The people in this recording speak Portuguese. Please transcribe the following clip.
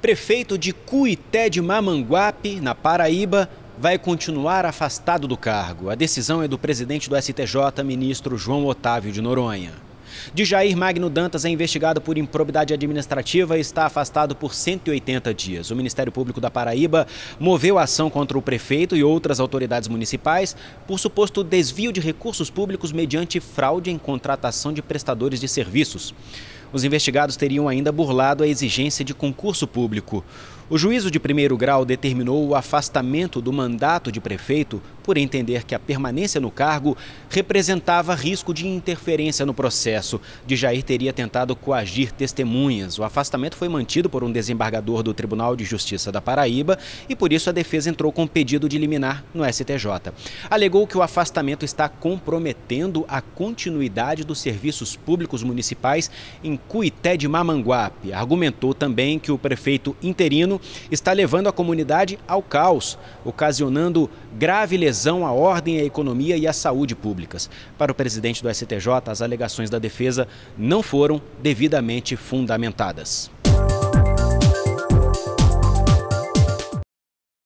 prefeito de Cuité de Mamanguape, na Paraíba, vai continuar afastado do cargo. A decisão é do presidente do STJ, ministro João Otávio de Noronha. De Jair Magno Dantas é investigado por improbidade administrativa e está afastado por 180 dias. O Ministério Público da Paraíba moveu ação contra o prefeito e outras autoridades municipais por suposto desvio de recursos públicos mediante fraude em contratação de prestadores de serviços. Os investigados teriam ainda burlado a exigência de concurso público. O juízo de primeiro grau determinou o afastamento do mandato de prefeito por entender que a permanência no cargo representava risco de interferência no processo. De Jair teria tentado coagir testemunhas. O afastamento foi mantido por um desembargador do Tribunal de Justiça da Paraíba e por isso a defesa entrou com pedido de liminar no STJ. Alegou que o afastamento está comprometendo a continuidade dos serviços públicos municipais em Cuité de Mamanguape. Argumentou também que o prefeito interino está levando a comunidade ao caos, ocasionando grave lesão coesão à ordem, à economia e à saúde públicas. Para o presidente do STJ, as alegações da defesa não foram devidamente fundamentadas.